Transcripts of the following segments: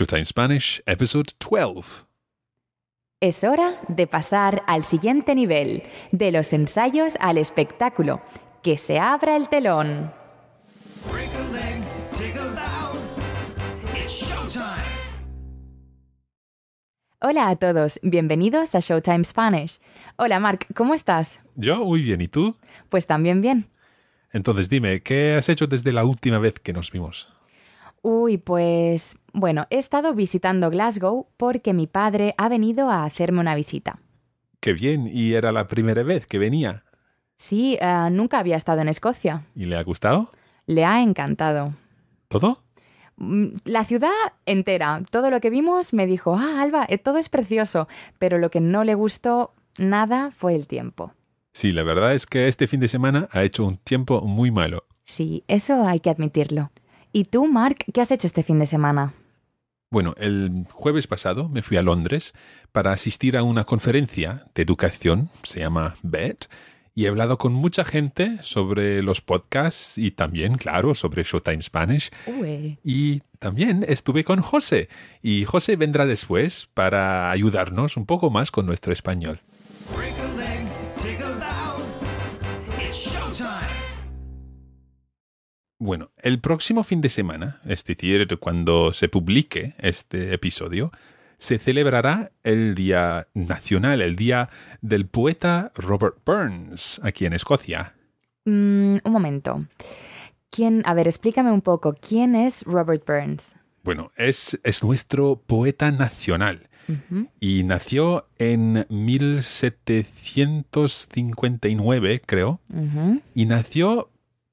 Showtime Spanish, Episode 12. Es hora de pasar al siguiente nivel, de los ensayos al espectáculo. Que se abra el telón. Hola a todos, bienvenidos a Showtime Spanish. Hola Mark, ¿cómo estás? Yo muy bien, ¿y tú? Pues también bien. Entonces dime, ¿qué has hecho desde la última vez que nos vimos? Uy, pues bueno, he estado visitando Glasgow porque mi padre ha venido a hacerme una visita. Qué bien, y era la primera vez que venía. Sí, eh, nunca había estado en Escocia. ¿Y le ha gustado? Le ha encantado. ¿Todo? Mm, la ciudad entera, todo lo que vimos me dijo, ah, Alba, eh, todo es precioso, pero lo que no le gustó nada fue el tiempo. Sí, la verdad es que este fin de semana ha hecho un tiempo muy malo. Sí, eso hay que admitirlo. ¿Y tú, Mark, qué has hecho este fin de semana? Bueno, el jueves pasado me fui a Londres para asistir a una conferencia de educación, se llama BET, y he hablado con mucha gente sobre los podcasts y también, claro, sobre Showtime Spanish. Y también estuve con José, y José vendrá después para ayudarnos un poco más con nuestro español. Bueno, el próximo fin de semana, es decir, cuando se publique este episodio, se celebrará el Día Nacional, el Día del Poeta Robert Burns, aquí en Escocia. Mm, un momento. ¿Quién, a ver, explícame un poco, ¿quién es Robert Burns? Bueno, es, es nuestro poeta nacional y nació en 1759, creo, y nació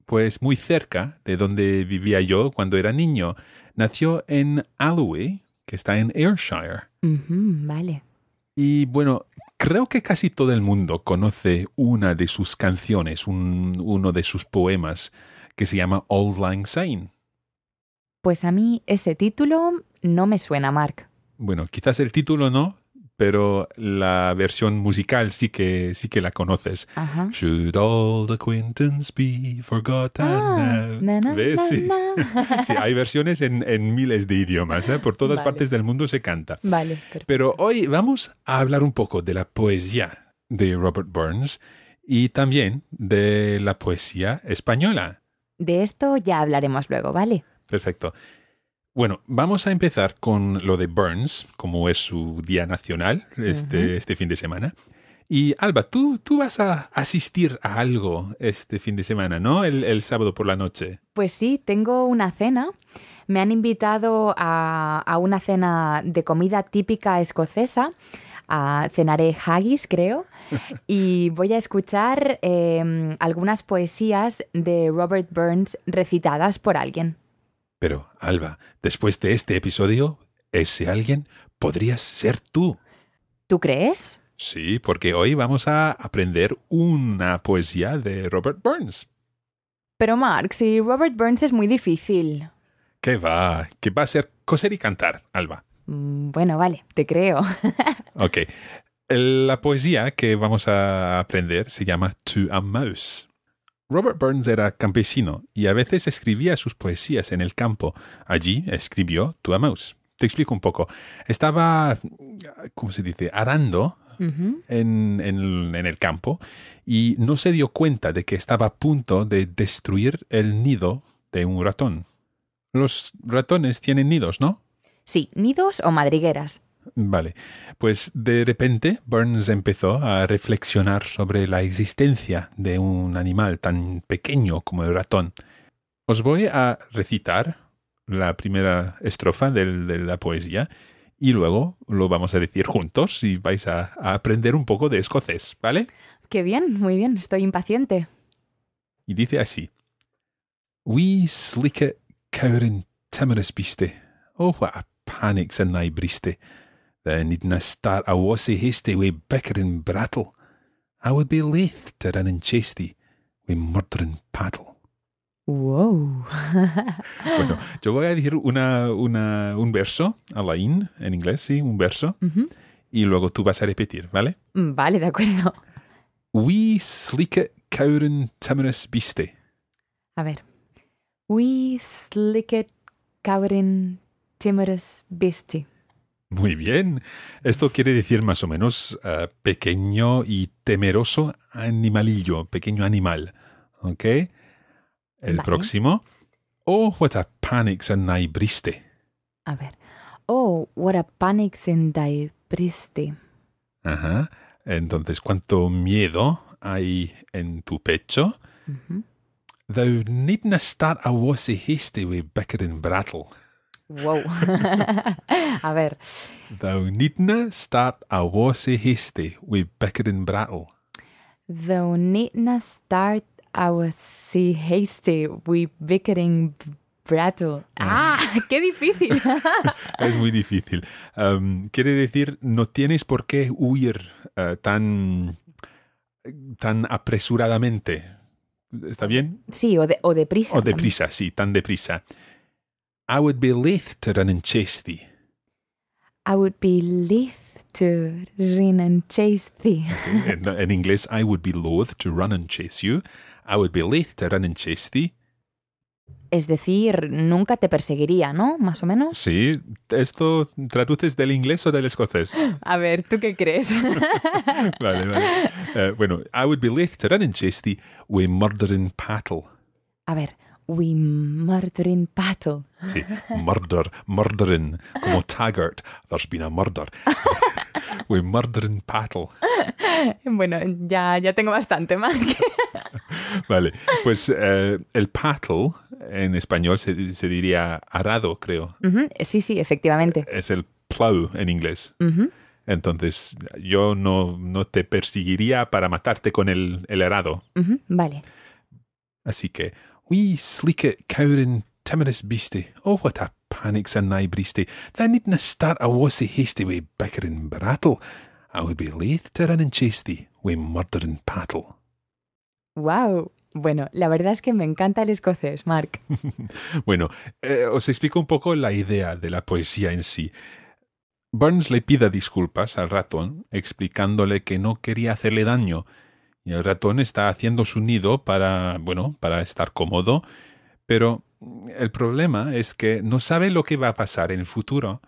pues muy cerca de donde vivía yo cuando era niño. Nació en Alloway, que está en Ayrshire. vale. Y bueno, creo que casi todo el mundo conoce una de sus canciones, uno de sus poemas, que se llama Old Lang Syne. Pues a mí ese título no me suena, Mark. Bueno, quizás el título no, pero la versión musical sí que, sí que la conoces. Should all the acquaintance be forgotten ah, now? sí. hay versiones en, miles de idiomas. ¿eh? Por todas partes del mundo se canta. Vale. Pero hoy vamos a hablar un poco de la poesía de Robert Burns y también de la poesía española. De esto ya hablaremos luego, ¿vale? Perfecto. Bueno, vamos a empezar con lo de Burns, como es su día nacional este, este, fin de semana. Y Alba, tú, tú vas a asistir a algo este fin de semana, ¿no? El, sábado por la noche. Pues sí, tengo una cena. Me han invitado a, una cena de comida típica escocesa. A, ah, cenaré haggis, creo, y voy a escuchar em, algunas poesías de Robert Burns recitadas por alguien. Pero, Alba, después de este episodio, ese alguien podría ser tú. ¿Tú crees? Sí, porque hoy vamos a aprender una poesía de Robert Burns. Pero, Mark, si Robert Burns es muy difícil. ¿Qué va? ¿Qué va a ser coser y cantar, Alba? Mm, bueno, vale, te creo. ok. La poesía que vamos a aprender se llama To a Mouse. Robert Burns era campesino y a veces escribía sus poesías en el campo. Allí escribió To a Mouse. Te explico un poco. Estaba, ¿cómo se dice?, arando en, el campo y no se dio cuenta de que estaba a punto de destruir el nido de un ratón. Los ratones tienen nidos, ¿no? Sí, nidos o madrigueras. Vale, pues de repente Burns empezó a reflexionar sobre la existencia de un animal tan pequeño como el ratón. Os voy a recitar la primera estrofa del, de la poesía y luego lo vamos a decir juntos y vais a, aprender un poco de escocés, ¿vale? Qué bien, muy bien, estoy impaciente. Y dice así: We slicker cowering timorous beastie, oh, what a panics in thy briste. Thou needna start a wassy hasty wi' bickering brattle. I would be laith to run and chase thee wi' murdering paddle. Wow. bueno, yo voy a decir una, una, un verso a la in, en inglés, sí, un verso, uh -huh. y luego tú vas a repetir, ¿vale? Mm, vale, de acuerdo. We slicket cowren timorous beastie. A ver. We slicket cowren timorous beastie. Muy bien. Esto quiere decir más o menos eh, pequeño y temeroso animalillo, pequeño animal. ¿Ok? El próximo. Oh, what a panics in thy briste. A ver. Oh, what a panics in thy briste. Ajá. Entonces, ¿cuánto miedo hay en tu pecho? Uh -huh. start a was history with Becker Brattle. Wow. a ver. Thou needna start a wasi hasty wi bickering brattle. Thou needna start a wasi hasty wi bickering brattle. Ah. ah ¡Qué difícil! es muy difícil. Um, quiere decir, no tienes por qué huir uh, tan, tan apresuradamente. ¿Está bien? Sí, o, de, o deprisa. O deprisa, sí, tan deprisa. I would be loath to run and chase thee. I would be loath to run and chase thee. in, in English, I would be loath to run and chase you. I would be loath to run and chase thee. Es decir, nunca te perseguiría, ¿no? Más o menos. Sí, ¿esto traduces del inglés o del escocés? A ver, ¿tú qué crees? vale, vale. Uh, bueno, I would be loath to run and chase thee wi murdering paddle. A ver, We murdering in Sí, murder, murdering, como Taggart. There's been a murder. We murdering in Bueno, ya, ya tengo bastante, más vale, pues eh, el pato, en español se, diría arado, creo. Sí, sí, efectivamente. Es el plow en inglés. Entonces, yo no, no, te perseguiría para matarte con el, el arado. Vale. Así que Wee sleek it, cowering, timorous beastie. Oh, what a panics in thy breesty. Thou needna start a wassy hasty wi' bickering brattle. I would be laith to run and chase thee wi' murdering paddle. Wow. Bueno, la verdad es que me encanta el escocés, Mark. bueno, eh, os explico un poco la idea de la poesía en sí. Burns le pida disculpas al ratón, explicándole que no quería hacerle daño, el ratón está haciendo su nido para, bueno, para estar cómodo, pero el problema es que no sabe lo que va a pasar en el futuro.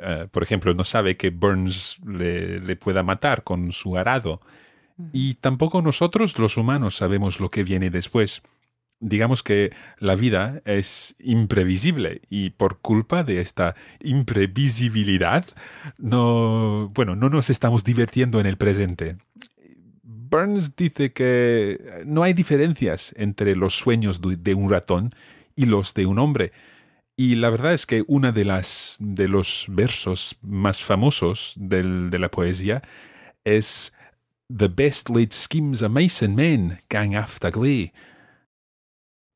Eh, por ejemplo, no sabe que Burns le, le pueda matar con su arado. Y tampoco nosotros, los humanos, sabemos lo que viene después. Digamos que la vida es imprevisible y por culpa de esta imprevisibilidad, no, bueno, no nos estamos divirtiendo en el presente. Burns dice que eh, no hay diferencias entre los sueños de un ratón y los de un hombre. Y la verdad es que uno de, de los versos más famosos de la poesía es The best laid schemes a Mason men gang after glee.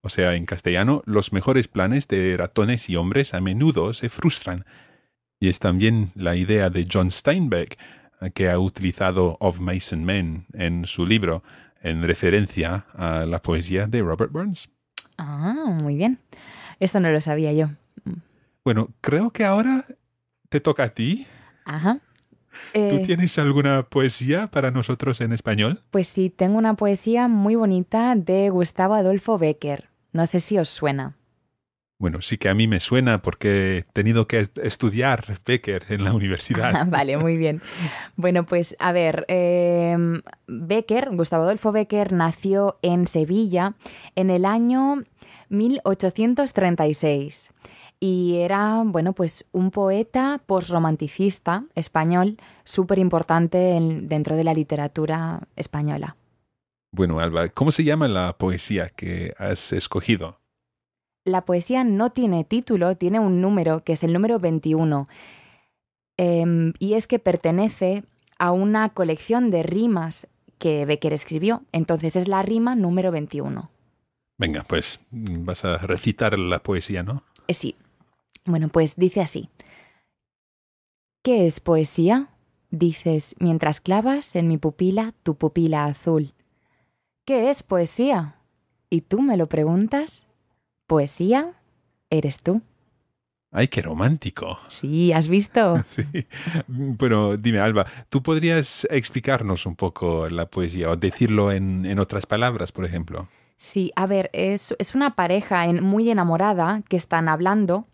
O sea, en castellano, los mejores planes de ratones y hombres a menudo se frustran. Y es también la idea de John Steinbeck, que ha utilizado Of Mason Men en su libro en referencia a la poesía de Robert Burns. Ah, muy bien. Esto no lo sabía yo. Bueno, creo que ahora te toca a ti. Ajá. ¿Tú eh, tienes alguna poesía para nosotros en español? Pues sí, tengo una poesía muy bonita de Gustavo Adolfo Becker. No sé si os suena. Bueno, sí que a mí me suena porque he tenido que estudiar Becker en la universidad. vale, muy bien. Bueno, pues a ver, em, Becker, Gustavo Adolfo Becker, nació en Sevilla en el año 1836 y era, bueno, pues un poeta posromanticista español súper importante dentro de la literatura española. Bueno, Alba, ¿cómo se llama la poesía que has escogido? la poesía no tiene título, tiene un número, que es el número 21. Em, y es que pertenece a una colección de rimas que Becker escribió. Entonces es la rima número 21. Venga, pues vas a recitar la poesía, ¿no? Eh, sí. Bueno, pues dice así. ¿Qué es poesía? Dices mientras clavas en mi pupila tu pupila azul. ¿Qué es poesía? ¿Y tú me lo preguntas? Poesía eres tú. Ay, qué romántico. Sí, ¿has visto? Sí. Bueno, dime, Alba, ¿tú podrías explicarnos un poco la poesía o decirlo en, otras palabras, por ejemplo? Sí, a ver, es, es una pareja muy enamorada que están hablando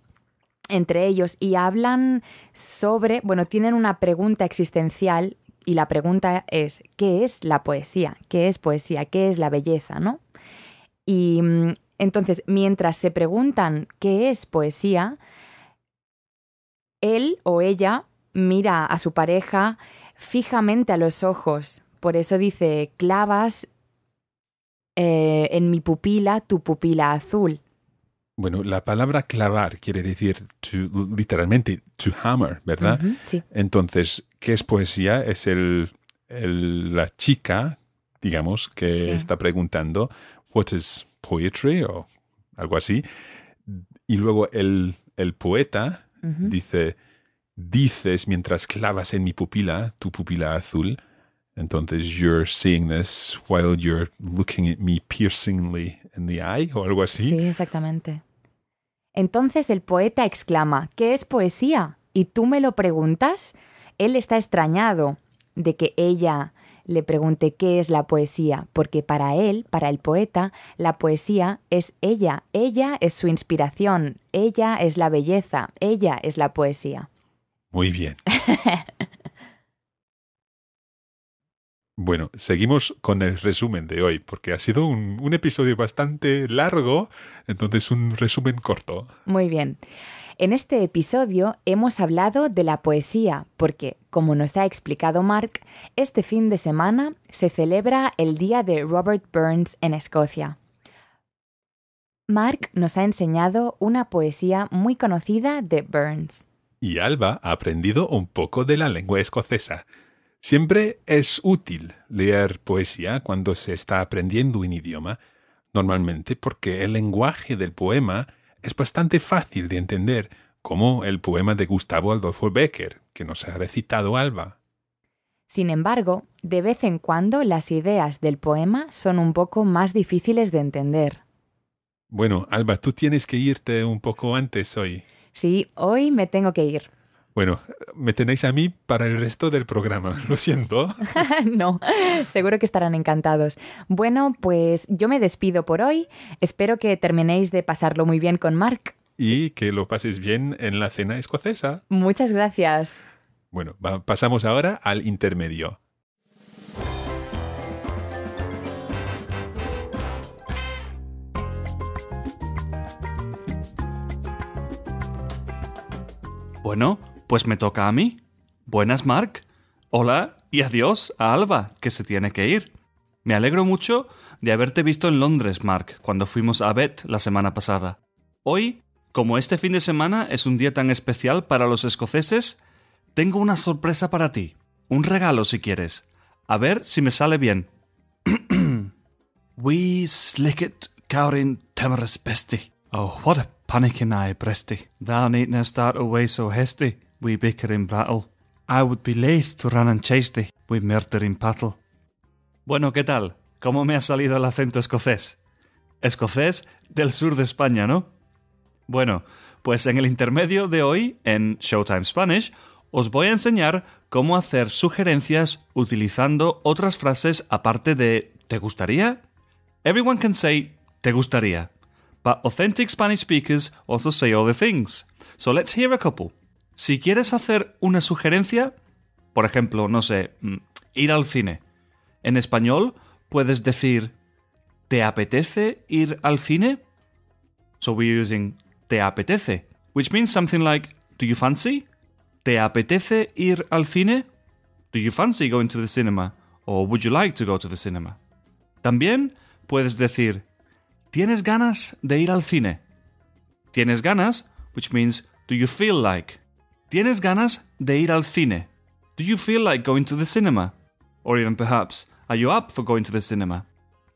entre ellos y hablan sobre, bueno, tienen una pregunta existencial y la pregunta es, ¿qué es la poesía? ¿Qué es poesía? ¿Qué es la belleza? ¿No? Y mm, entonces, mientras se preguntan qué es poesía, él o ella mira a su pareja fijamente a los ojos. Por eso dice, clavas eh, en mi pupila tu pupila azul. Bueno, la palabra clavar quiere decir literalmente to hammer, ¿verdad? sí. Entonces, ¿qué es poesía? Es el, la chica, digamos, que está preguntando, What is Poetry o algo así. Y luego el, poeta dice, dices mientras clavas en mi pupila, tu pupila azul. Entonces, you're seeing this while you're looking at me piercingly in the eye o algo así. Sí, exactamente. Entonces el poeta exclama, ¿qué es poesía? ¿Y tú me lo preguntas? Él está extrañado de que ella le pregunté qué es la poesía, porque para él, para el poeta, la poesía es ella, ella es su inspiración, ella es la belleza, ella es la poesía. Muy bien. Bueno, seguimos con el resumen de hoy, porque ha sido un, un, episodio bastante largo, entonces un resumen corto. Muy bien. En este episodio hemos hablado de la poesía, porque, como nos ha explicado Mark, este fin de semana se celebra el Día de Robert Burns en Escocia. Mark nos ha enseñado una poesía muy conocida de Burns. Y Alba ha aprendido un poco de la lengua escocesa. Siempre es útil leer poesía cuando se está aprendiendo un idioma, normalmente porque el lenguaje del poema es bastante fácil de entender, como el poema de Gustavo Adolfo Becker, que nos ha recitado Alba. Sin embargo, de vez en cuando las ideas del poema son un poco más difíciles de entender. Bueno, Alba, tú tienes que irte un poco antes hoy. Sí, hoy me tengo que ir. Bueno, me tenéis a mí para el resto del programa, lo siento. no, seguro que estarán encantados. Bueno, pues yo me despido por hoy. Espero que terminéis de pasarlo muy bien con Mark. Y que lo pases bien en la cena escocesa. Muchas gracias. Bueno, pasamos ahora al intermedio. Bueno, pues me toca a mí. Buenas, Mark. Hola y adiós a Alba, que se tiene que ir. Me alegro mucho de haberte visto en Londres, Mark, cuando fuimos a Bet la semana pasada. Hoy, como este fin de semana es un día tan especial para los escoceses, tengo una sorpresa para ti. Un regalo si quieres. A ver si me sale bien. We slicket cowrin temerous bestie. Oh, what a panic in I bestie, Thou needn't start away so hasty bicker in battle. I would be to run and chase thee, we murder in battle. Bueno, ¿qué tal? ¿Cómo me ha salido el acento escocés? Escocés del sur de España, ¿no? Bueno, pues en el intermedio de hoy, en Showtime Spanish, os voy a enseñar cómo hacer sugerencias utilizando otras frases aparte de ¿te gustaría? Everyone can say ¿te gustaría? But authentic Spanish speakers also say other things. So let's hear a couple. Si quieres hacer una sugerencia, por ejemplo, no sé, mm, ir al cine. En español puedes decir, ¿te apetece ir al cine? So we're using ¿te apetece? Which means something like, ¿do you fancy? ¿Te apetece ir al cine? ¿Do you fancy going to the cinema? Or, would you like to go to the cinema? También puedes decir, ¿tienes ganas de ir al cine? ¿Tienes ganas? Which means, ¿do you feel like? ¿Tienes ganas de ir al cine? Do you feel like going to the cinema? Or even perhaps, are you up for going to the cinema?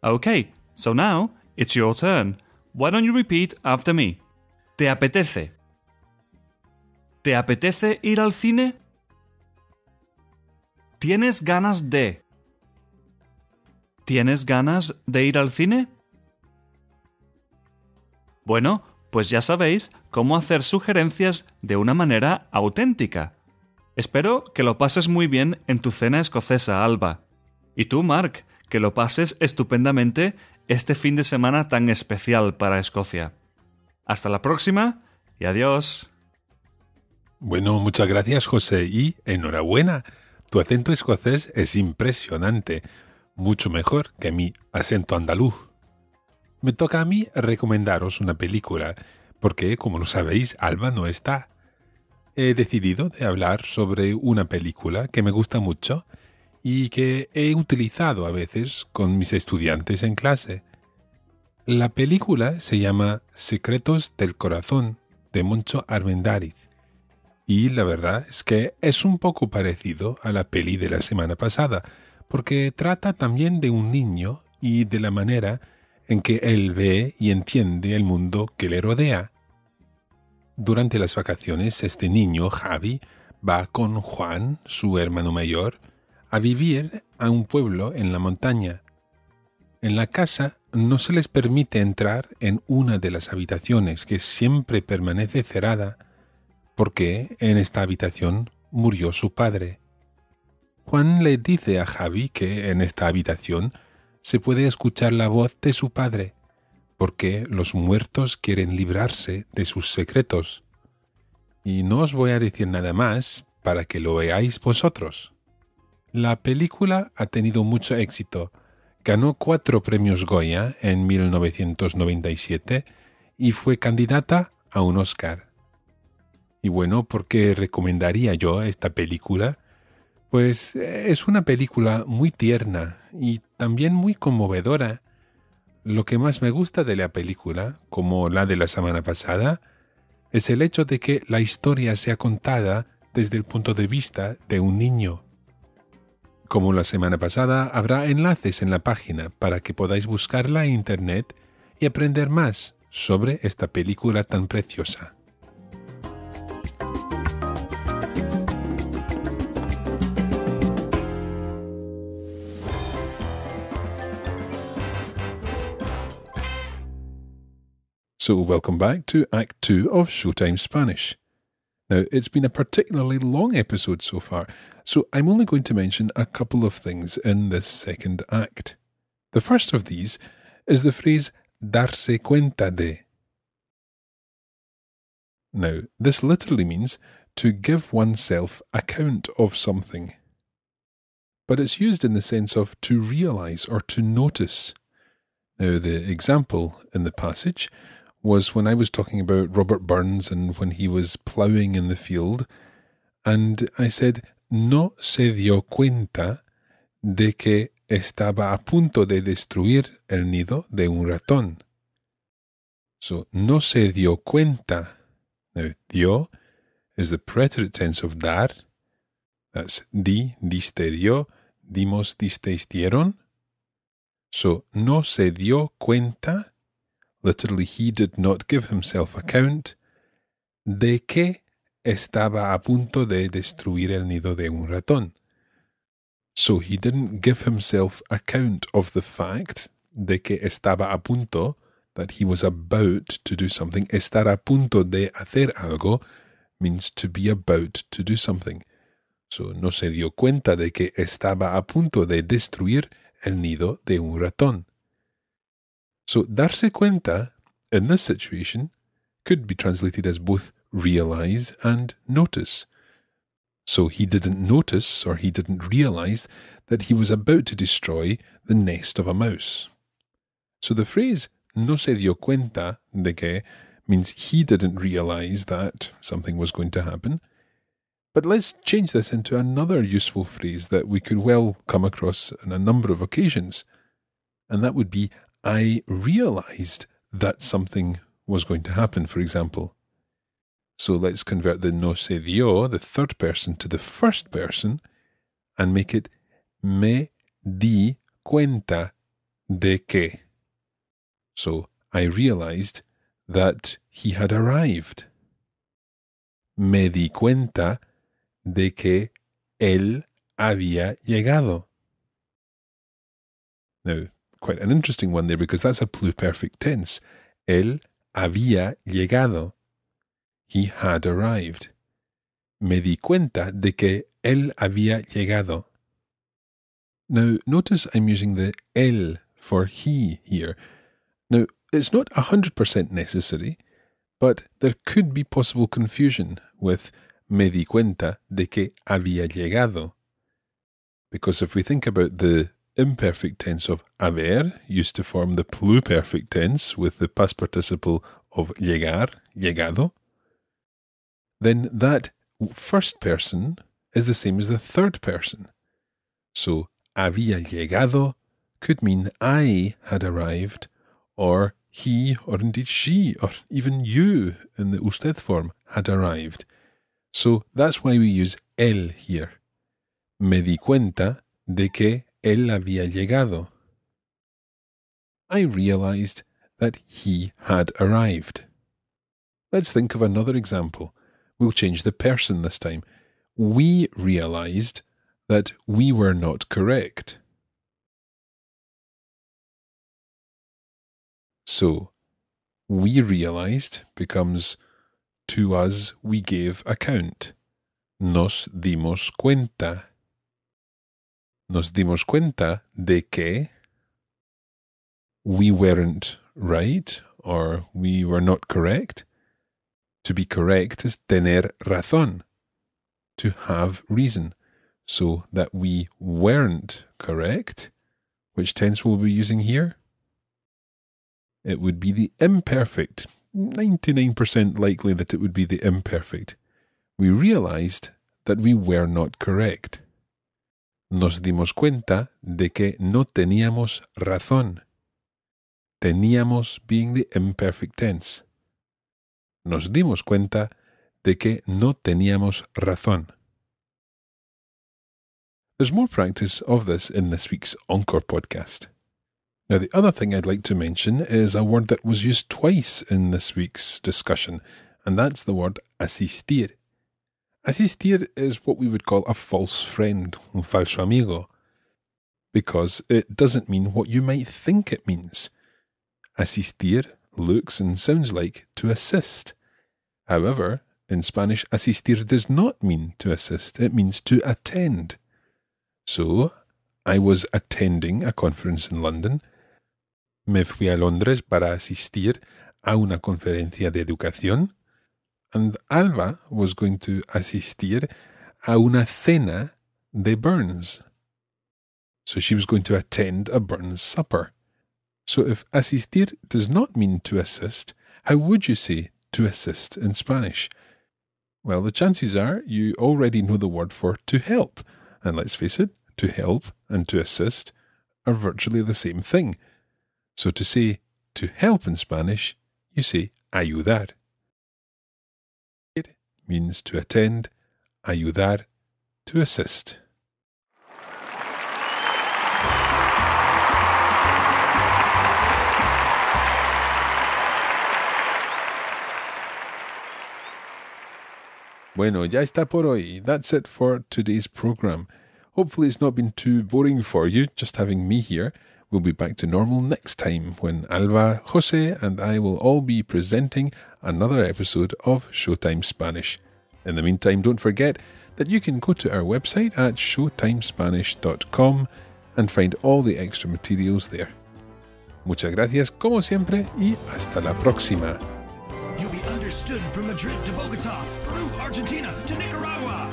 Okay, so now it's your turn. Why don't you repeat after me? ¿Te apetece? ¿Te apetece ir al cine? ¿Tienes ganas de? ¿Tienes ganas de ir al cine? Bueno, pues ya sabéis cómo hacer sugerencias de una manera auténtica. Espero que lo pases muy bien en tu cena escocesa, Alba. Y tú, Mark, que lo pases estupendamente este fin de semana tan especial para Escocia. Hasta la próxima y adiós. Bueno, muchas gracias, José, y enhorabuena. Tu acento escocés es impresionante, mucho mejor que mi acento andaluz me toca a mí recomendaros una película, porque, como lo sabéis, Alba no está. He decidido de hablar sobre una película que me gusta mucho y que he utilizado a veces con mis estudiantes en clase. La película se llama Secretos del Corazón de Moncho Armendáriz y la verdad es que es un poco parecido a la peli de la semana pasada porque trata también de un niño y de la manera en que él ve y entiende el mundo que le rodea. Durante las vacaciones, este niño, Javi, va con Juan, su hermano mayor, a vivir a un pueblo en la montaña. En la casa no se les permite entrar en una de las habitaciones que siempre permanece cerrada, porque en esta habitación murió su padre. Juan le dice a Javi que en esta habitación se puede escuchar la voz de su Padre, porque los muertos quieren librarse de sus secretos. Y no os voy a decir nada más para que lo veáis vosotros. La película ha tenido mucho éxito. Ganó cuatro premios Goya en 1997 y fue candidata a un Oscar. Y bueno, ¿por qué recomendaría yo esta película? Pues eh, es una película muy tierna y también muy conmovedora. Lo que más me gusta de la película, como la de la semana pasada, es el hecho de que la historia sea contada desde el punto de vista de un niño. Como la semana pasada, habrá enlaces en la página para que podáis buscarla en Internet y aprender más sobre esta película tan preciosa. So, welcome back to Act 2 of Showtime Spanish. Now, it's been a particularly long episode so far, so I'm only going to mention a couple of things in this second act. The first of these is the phrase darse cuenta de. Now, this literally means to give oneself account of something, but it's used in the sense of to realise or to notice. Now, the example in the passage was when I was talking about Robert Burns and when he was ploughing in the field, and I said, no se dio cuenta de que estaba a punto de destruir el nido de un ratón. So, no se dio cuenta. Now, dio is the preterite tense of dar. That's di, diste dio, dimos, disteis dieron. So, no se dio cuenta literally, he did not give himself account de que estaba a punto de destruir el nido de un ratón. So he didn't give himself account of the fact de que estaba a punto, that he was about to do something. Estar a punto de hacer algo means to be about to do something. So no se dio cuenta de que estaba a punto de destruir el nido de un ratón. So, darse cuenta in this situation could be translated as both realize and notice. So he didn't notice or he didn't realize that he was about to destroy the nest of a mouse. So the phrase no se dio cuenta de que means he didn't realize that something was going to happen. But let's change this into another useful phrase that we could well come across on a number of occasions, and that would be I realized that something was going to happen, for example. So let's convert the no se dio, the third person, to the first person and make it me di cuenta de que. So I realized that he had arrived. Me di cuenta de que él había llegado. Now, quite an interesting one there because that's a pluperfect tense. Él había llegado. He had arrived. Me di cuenta de que él había llegado. Now, notice I'm using the él for he here. Now, it's not 100% necessary, but there could be possible confusion with me di cuenta de que había llegado. Because if we think about the imperfect tense of haber used to form the pluperfect tense with the past participle of llegar, llegado, then that first person is the same as the third person. So había llegado could mean I had arrived, or he, or indeed she, or even you in the usted form had arrived. So that's why we use el here. Me di cuenta de que él había llegado. I realized that he had arrived. Let's think of another example. We'll change the person this time. We realized that we were not correct. So, we realized becomes to us we gave account. Nos dimos cuenta nos dimos cuenta de que we weren't right or we were not correct. To be correct is tener razón, to have reason. So that we weren't correct, which tense will we be using here? It would be the imperfect, 99% likely that it would be the imperfect. We realised that we were not correct nos dimos cuenta de que no teníamos razón. Teníamos being the imperfect tense. Nos dimos cuenta de que no teníamos razón. There's more practice of this in this week's Encore podcast. Now, the other thing I'd like to mention is a word that was used twice in this week's discussion, and that's the word assistir. Asistir is what we would call a false friend, un falso amigo, because it doesn't mean what you might think it means. Asistir looks and sounds like to assist. However, in Spanish, asistir does not mean to assist, it means to attend. So, I was attending a conference in London. Me fui a Londres para asistir a una conferencia de educación and Alba was going to asistir a una cena de Burns. So she was going to attend a Burns supper. So if asistir does not mean to assist, how would you say to assist in Spanish? Well, the chances are you already know the word for to help. And let's face it, to help and to assist are virtually the same thing. So to say to help in Spanish, you say ayudar means to attend, ayudar, to assist. Bueno, ya está por hoy. That's it for today's program. Hopefully, it's not been too boring for you, just having me here. We'll be back to normal next time when Alva, Jose, and I will all be presenting another episode of Showtime Spanish. In the meantime, don't forget that you can go to our website at showtimespanish.com and find all the extra materials there. Muchas gracias, como siempre, y hasta la próxima. You'll be understood from Madrid to Bogota, Peru, Argentina to Nicaragua.